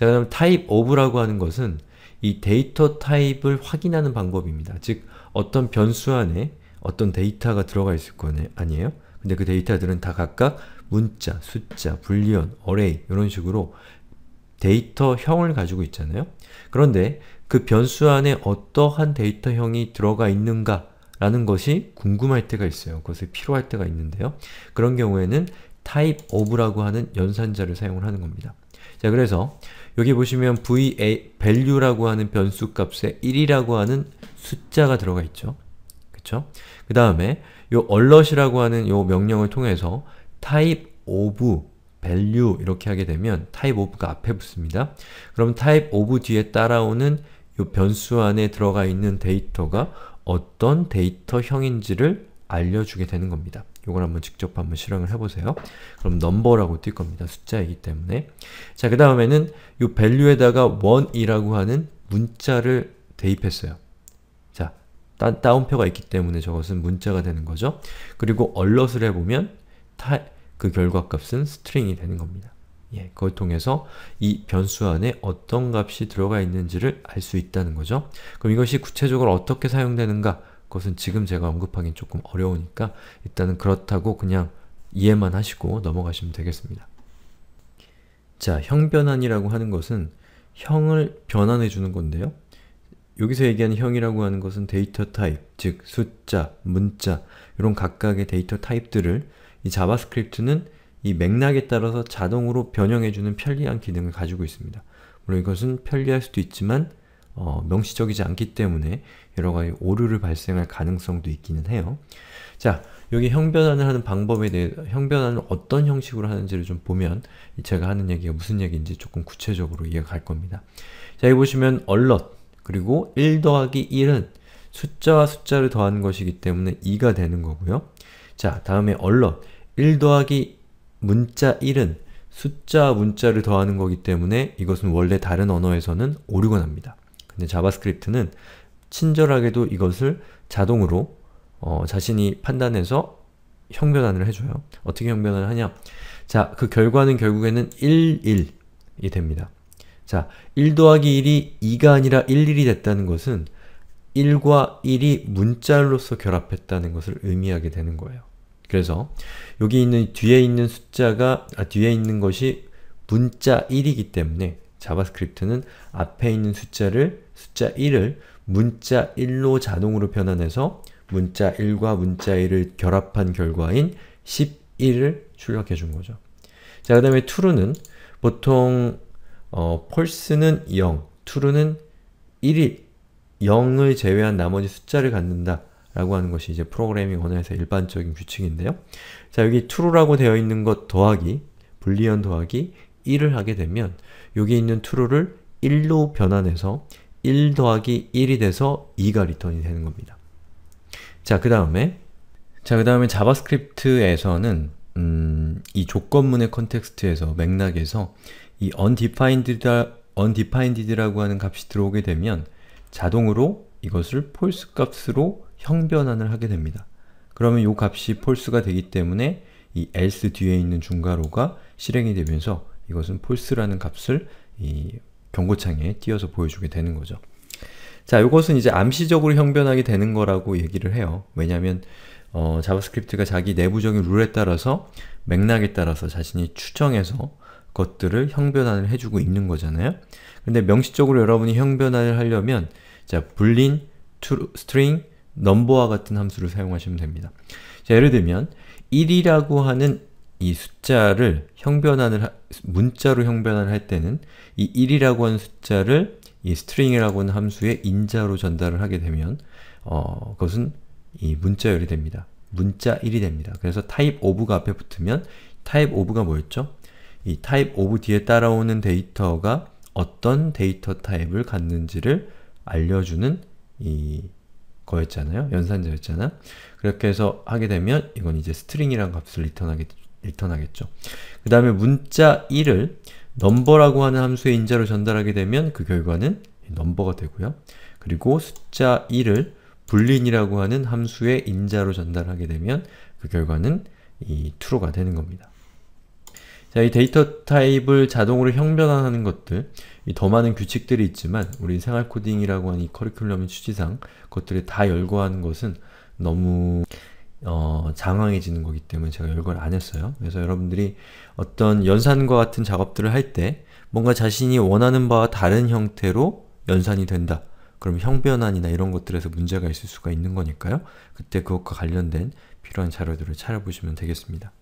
자, 그 다음 타입 of라고 하는 것은 이 데이터 타입을 확인하는 방법입니다. 즉, 어떤 변수 안에 어떤 데이터가 들어가 있을 거 네, 아니에요? 근데 그 데이터들은 다 각각 문자, 숫자, 불리언, 어레이 이런 식으로 데이터형을 가지고 있잖아요? 그런데 그 변수 안에 어떠한 데이터형이 들어가 있는가 라는 것이 궁금할 때가 있어요. 그것을 필요할 때가 있는데요. 그런 경우에는 type of라고 하는 연산자를 사용을 하는 겁니다. 자, 그래서 여기 보시면 va value라고 하는 변수 값에 1이라고 하는 숫자가 들어가 있죠. 그쵸? 그 다음에 요 alert이라고 하는 요 명령을 통해서 type of value 이렇게 하게 되면 type of가 앞에 붙습니다. 그럼 type of 뒤에 따라오는 요 변수 안에 들어가 있는 데이터가 어떤 데이터형인지를 알려주게 되는 겁니다. 이걸 한번 직접 한번 실행을 해보세요. 그럼 number라고 뛸 겁니다. 숫자이기 때문에. 자, 그 다음에는 이 value에다가 1이라고 하는 문자를 대입했어요. 자, 따, 다운표가 있기 때문에 저것은 문자가 되는 거죠. 그리고 alert을 해보면 타, 그 결과값은 string이 되는 겁니다. 예, 그걸 통해서 이 변수 안에 어떤 값이 들어가 있는지를 알 수 있다는 거죠. 그럼 이것이 구체적으로 어떻게 사용되는가 그것은 지금 제가 언급하긴 조금 어려우니까 일단은 그렇다고 그냥 이해만 하시고 넘어가시면 되겠습니다. 자, 형변환이라고 하는 것은 형을 변환해 주는 건데요. 여기서 얘기하는 형이라고 하는 것은 데이터 타입, 즉 숫자, 문자 이런 각각의 데이터 타입들을 이 자바스크립트는 이 맥락에 따라서 자동으로 변형해주는 편리한 기능을 가지고 있습니다. 물론 이것은 편리할 수도 있지만 어, 명시적이지 않기 때문에 여러 가지 오류를 발생할 가능성도 있기는 해요. 자, 여기 형변환을 하는 방법에 대해 형변환을 어떤 형식으로 하는지를 좀 보면 제가 하는 얘기가 무슨 얘기인지 조금 구체적으로 이해가 갈 겁니다. 자, 여기 보시면 얼럿 그리고 1 더하기 1은 숫자와 숫자를 더하는 것이기 때문에 2가 되는 거고요. 자, 다음에 얼럿 1 더하기 문자 1은 숫자 와 문자를 더하는 거기 때문에 이것은 원래 다른 언어에서는 오류가 납니다. 근데 자바스크립트는 친절하게도 이것을 자동으로 어, 자신이 판단해서 형변환을 해줘요. 어떻게 형변환을 하냐? 자, 그 결과는 결국에는 1, 1이 됩니다. 자, 1 더하기 1이 2가 아니라 1, 1이 됐다는 것은 1과 1이 문자로서 결합했다는 것을 의미하게 되는 거예요. 그래서 여기 있는 뒤에 있는 숫자가 아, 뒤에 있는 것이 문자 1이기 때문에 자바스크립트는 앞에 있는 숫자를 숫자 1을 문자 1로 자동으로 변환해서 문자 1과 문자 1을 결합한 결과인 11을 출력해 준 거죠. 자, 그 다음에 true는 보통 어, false는 0, true는 1이 0을 제외한 나머지 숫자를 갖는다 라고 하는 것이 이제 프로그래밍 언어에서 일반적인 규칙인데요. 자, 여기 true라고 되어 있는 것 더하기, 불리언 더하기, 1을 하게 되면 여기 있는 true를 1로 변환해서 1 더하기 1이 돼서 2가 리턴이 되는 겁니다. 자, 그 다음에 자, 그 다음에 자바스크립트에서는 음, 이 조건문의 컨텍스트에서 맥락에서 이 undefined, undefined라고 하는 값이 들어오게 되면 자동으로 이것을 false 값으로 형변환을 하게 됩니다. 그러면 이 값이 false가 되기 때문에 이 else 뒤에 있는 중괄호가 실행이 되면서 이것은 false라는 값을 이 경고창에 띄어서 보여주게 되는 거죠. 자, 이것은 이제 암시적으로 형변하게 되는 거라고 얘기를 해요. 왜냐하면 어, 자바스크립트가 자기 내부적인 룰에 따라서 맥락에 따라서 자신이 추정해서 것들을 형변화를 해주고 있는 거잖아요. 근데 명시적으로 여러분이 형변화를 하려면 자, 불린, true, string, 넘버와 같은 함수를 사용하시면 됩니다. 자, 예를 들면 1이라고 하는 이 숫자를 형변환을 문자로 형변환을 할 때는 이 1이라고 하는 숫자를 이 string이라고 하는 함수의 인자로 전달을 하게 되면 어, 그것은 이 문자열이 됩니다. 문자 1이 됩니다. 그래서 type of가 앞에 붙으면 type of가 뭐였죠? 이 type of 뒤에 따라오는 데이터가 어떤 데이터 타입을 갖는지를 알려주는 이 거였잖아요. 연산자였잖아. 그렇게 해서 하게 되면 이건 이제 스트링이란 값을 리턴하게 일터나겠죠. 그 다음에 문자 1을 넘버라고 하는 함수의 인자로 전달하게 되면 그 결과는 넘버가 되고요. 그리고 숫자 1을 불린이라고 하는 함수의 인자로 전달하게 되면 그 결과는 이 true가 되는 겁니다. 자, 이 데이터 타입을 자동으로 형변화하는 것들 더 많은 규칙들이 있지만 우리 생활 코딩이라고 하는 이 커리큘럼의 취지상 그것들을 다 열거하는 것은 너무 어, 장황해지는 거기 때문에 제가 열걸 안 했어요. 그래서 여러분들이 어떤 연산과 같은 작업들을 할 때 뭔가 자신이 원하는 바와 다른 형태로 연산이 된다. 그럼 형변환이나 이런 것들에서 문제가 있을 수가 있는 거니까요. 그때 그것과 관련된 필요한 자료들을 찾아보시면 되겠습니다.